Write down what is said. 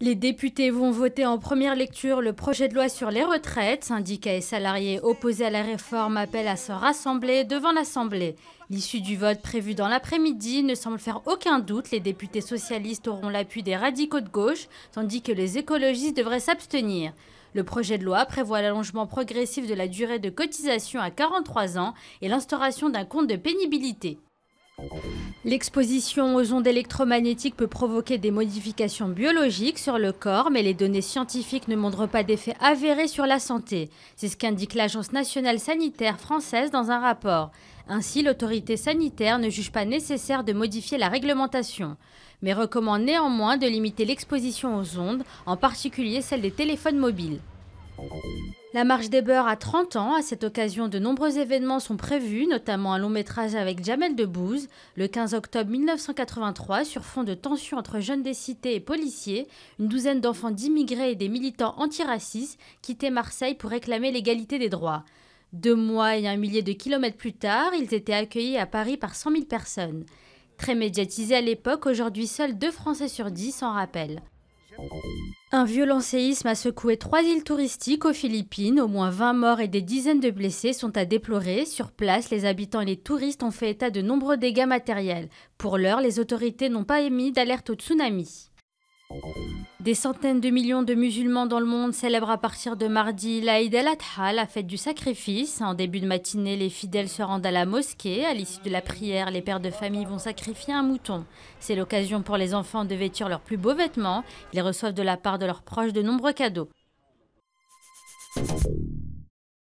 Les députés vont voter en première lecture le projet de loi sur les retraites. Syndicats et salariés opposés à la réforme appellent à se rassembler devant l'Assemblée. L'issue du vote prévu dans l'après-midi ne semble faire aucun doute. Les députés socialistes auront l'appui des radicaux de gauche, tandis que les écologistes devraient s'abstenir. Le projet de loi prévoit l'allongement progressif de la durée de cotisation à 43 ans et l'instauration d'un compte de pénibilité. L'exposition aux ondes électromagnétiques peut provoquer des modifications biologiques sur le corps, mais les données scientifiques ne montrent pas d'effet avéré sur la santé. C'est ce qu'indique l'Agence nationale sanitaire française dans un rapport. Ainsi, l'autorité sanitaire ne juge pas nécessaire de modifier la réglementation, mais recommande néanmoins de limiter l'exposition aux ondes, en particulier celle des téléphones mobiles. La Marche des Beurs a 30 ans. À cette occasion, de nombreux événements sont prévus, notamment un long métrage avec Jamel Debbouze, le 15 octobre 1983, sur fond de tensions entre jeunes des cités et policiers. Une douzaine d'enfants d'immigrés et des militants antiracistes quittaient Marseille pour réclamer l'égalité des droits. Deux mois et un millier de kilomètres plus tard, ils étaient accueillis à Paris par 100 000 personnes. Très médiatisé à l'époque, aujourd'hui seuls deux Français sur dix s'en rappellent. Un violent séisme a secoué trois îles touristiques aux Philippines. Au moins 20 morts et des dizaines de blessés sont à déplorer. Sur place, les habitants et les touristes ont fait état de nombreux dégâts matériels. Pour l'heure, les autorités n'ont pas émis d'alerte au tsunami. Des centaines de millions de musulmans dans le monde célèbrent à partir de mardi l'Aïd al-Adha, la fête du sacrifice. En début de matinée, les fidèles se rendent à la mosquée. À l'issue de la prière, les pères de famille vont sacrifier un mouton. C'est l'occasion pour les enfants de vêtir leurs plus beaux vêtements. Ils reçoivent de la part de leurs proches de nombreux cadeaux.